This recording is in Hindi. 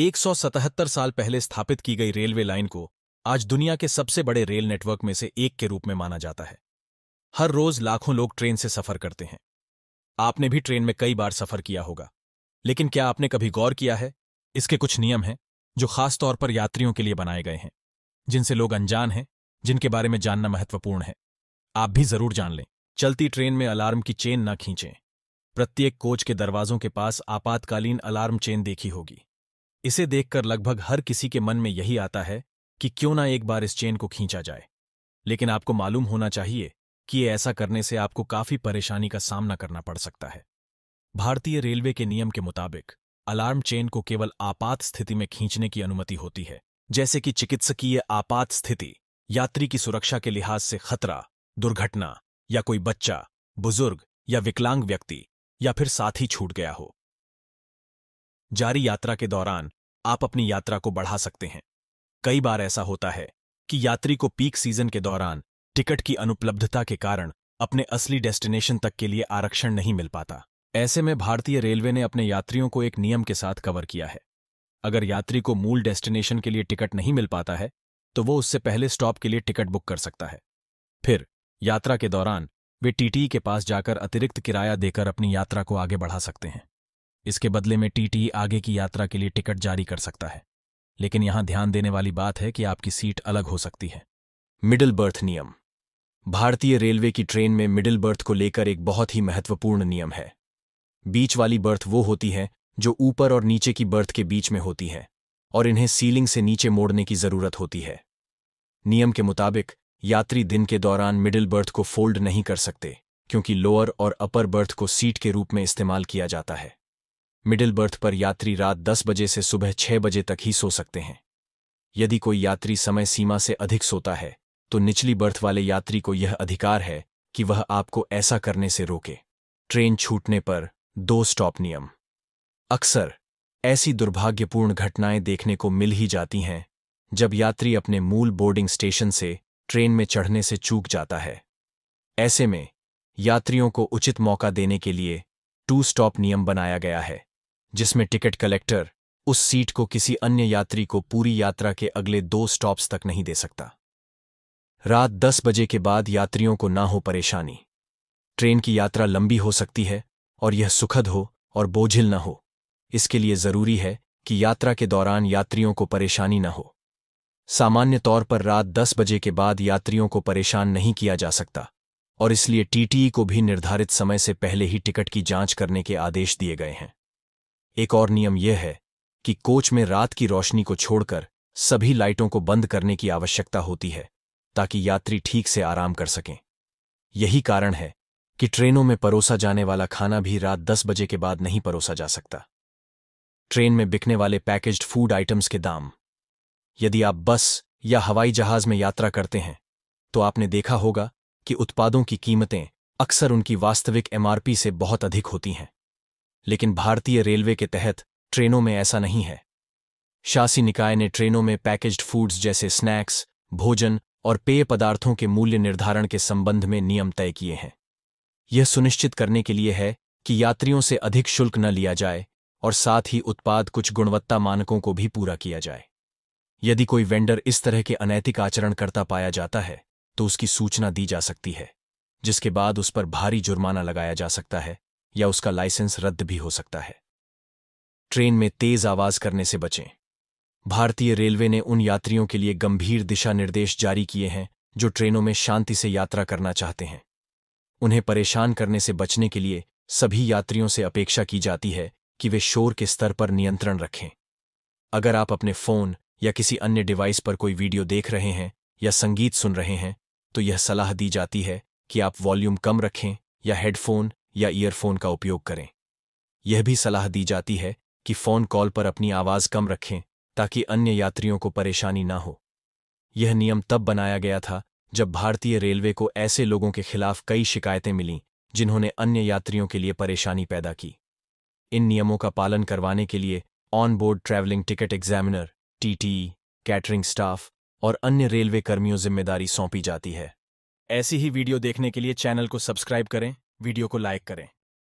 177 साल पहले स्थापित की गई रेलवे लाइन को आज दुनिया के सबसे बड़े रेल नेटवर्क में से एक के रूप में माना जाता है हर रोज लाखों लोग ट्रेन से सफर करते हैं आपने भी ट्रेन में कई बार सफर किया होगा लेकिन क्या आपने कभी गौर किया है इसके कुछ नियम हैं जो खास तौर पर यात्रियों के लिए बनाए गए हैं जिनसे लोग अनजान हैं जिनके बारे में जानना महत्वपूर्ण है आप भी जरूर जान लें चलती ट्रेन में अलार्म की चेन न खींचें प्रत्येक कोच के दरवाजों के पास आपातकालीन अलार्म चेन देखी होगी इसे देखकर लगभग हर किसी के मन में यही आता है कि क्यों ना एक बार इस चेन को खींचा जाए लेकिन आपको मालूम होना चाहिए कि ये ऐसा करने से आपको काफी परेशानी का सामना करना पड़ सकता है भारतीय रेलवे के नियम के मुताबिक अलार्म चेन को केवल आपात स्थिति में खींचने की अनुमति होती है जैसे कि चिकित्सकीय आपात स्थिति यात्री की सुरक्षा के लिहाज से खतरा दुर्घटना या कोई बच्चा बुजुर्ग या विकलांग व्यक्ति या फिर ही छूट गया हो जारी यात्रा के दौरान आप अपनी यात्रा को बढ़ा सकते हैं कई बार ऐसा होता है कि यात्री को पीक सीजन के दौरान टिकट की अनुपलब्धता के कारण अपने असली डेस्टिनेशन तक के लिए आरक्षण नहीं मिल पाता ऐसे में भारतीय रेलवे ने अपने यात्रियों को एक नियम के साथ कवर किया है अगर यात्री को मूल डेस्टिनेशन के लिए टिकट नहीं मिल पाता है तो वो उससे पहले स्टॉप के लिए टिकट बुक कर सकता है फिर यात्रा के दौरान वे टीटीई के पास जाकर अतिरिक्त किराया देकर अपनी यात्रा को आगे बढ़ा सकते हैं इसके बदले में टीटी आगे की यात्रा के लिए टिकट जारी कर सकता है लेकिन यहां ध्यान देने वाली बात है कि आपकी सीट अलग हो सकती है मिडिल बर्थ नियम भारतीय रेलवे की ट्रेन में मिडिल बर्थ को लेकर एक बहुत ही महत्वपूर्ण नियम है बीच वाली बर्थ वो होती है जो ऊपर और नीचे की बर्थ के बीच में होती है और इन्हें सीलिंग से नीचे मोड़ने की जरूरत होती है नियम के मुताबिक यात्री दिन के दौरान मिडिल बर्थ को फोल्ड नहीं कर सकते क्योंकि लोअर और अपर बर्थ को सीट के रूप में इस्तेमाल किया जाता है मिडिल बर्थ पर यात्री रात 10 बजे से सुबह 6 बजे तक ही सो सकते हैं यदि कोई यात्री समय सीमा से अधिक सोता है तो निचली बर्थ वाले यात्री को यह अधिकार है कि वह आपको ऐसा करने से रोके ट्रेन छूटने पर दो स्टॉप नियम अक्सर ऐसी दुर्भाग्यपूर्ण घटनाएं देखने को मिल ही जाती हैं जब यात्री अपने मूल बोर्डिंग स्टेशन से ट्रेन में चढ़ने से चूक जाता है ऐसे में यात्रियों को उचित मौका देने के लिए टू स्टॉप नियम बनाया गया है जिसमें टिकट कलेक्टर उस सीट को किसी अन्य यात्री को पूरी यात्रा के अगले दो स्टॉप्स तक नहीं दे सकता रात दस बजे के बाद यात्रियों को ना हो परेशानी ट्रेन की यात्रा लंबी हो सकती है और यह सुखद हो और बोझिल न हो इसके लिए जरूरी है कि यात्रा के दौरान यात्रियों को परेशानी न हो सामान्य तौर पर रात दस बजे के बाद यात्रियों को परेशान नहीं किया जा सकता और इसलिए टीटीई को भी निर्धारित समय से पहले ही टिकट की जांच करने के आदेश दिए गए हैं एक और नियम यह है कि कोच में रात की रोशनी को छोड़कर सभी लाइटों को बंद करने की आवश्यकता होती है ताकि यात्री ठीक से आराम कर सकें यही कारण है कि ट्रेनों में परोसा जाने वाला खाना भी रात 10 बजे के बाद नहीं परोसा जा सकता ट्रेन में बिकने वाले पैकेज्ड फूड आइटम्स के दाम यदि आप बस या हवाई जहाज में यात्रा करते हैं तो आपने देखा होगा कि उत्पादों की कीमतें अक्सर उनकी वास्तविक एमआरपी से बहुत अधिक होती हैं लेकिन भारतीय रेलवे के तहत ट्रेनों में ऐसा नहीं है शासी निकाय ने ट्रेनों में पैकेज्ड फूड्स जैसे स्नैक्स भोजन और पेय पदार्थों के मूल्य निर्धारण के संबंध में नियम तय किए हैं यह सुनिश्चित करने के लिए है कि यात्रियों से अधिक शुल्क न लिया जाए और साथ ही उत्पाद कुछ गुणवत्ता मानकों को भी पूरा किया जाए यदि कोई वेंडर इस तरह के अनैतिक आचरण करता पाया जाता है तो उसकी सूचना दी जा सकती है जिसके बाद उस पर भारी जुर्माना लगाया जा सकता है या उसका लाइसेंस रद्द भी हो सकता है ट्रेन में तेज आवाज करने से बचें भारतीय रेलवे ने उन यात्रियों के लिए गंभीर दिशा निर्देश जारी किए हैं जो ट्रेनों में शांति से यात्रा करना चाहते हैं उन्हें परेशान करने से बचने के लिए सभी यात्रियों से अपेक्षा की जाती है कि वे शोर के स्तर पर नियंत्रण रखें अगर आप अपने फोन या किसी अन्य डिवाइस पर कोई वीडियो देख रहे हैं या संगीत सुन रहे हैं तो यह सलाह दी जाती है कि आप वॉल्यूम कम रखें या हेडफोन या ईयरफोन का उपयोग करें यह भी सलाह दी जाती है कि फ़ोन कॉल पर अपनी आवाज़ कम रखें ताकि अन्य यात्रियों को परेशानी ना हो यह नियम तब बनाया गया था जब भारतीय रेलवे को ऐसे लोगों के खिलाफ कई शिकायतें मिलीं जिन्होंने अन्य यात्रियों के लिए परेशानी पैदा की इन नियमों का पालन करवाने के लिए on board travelling ticket examiner TTE catering staff और अन्य रेलवे कर्मियों जिम्मेदारी सौंपी जाती है ऐसी ही वीडियो देखने के लिए चैनल को सब्सक्राइब करें वीडियो को लाइक करें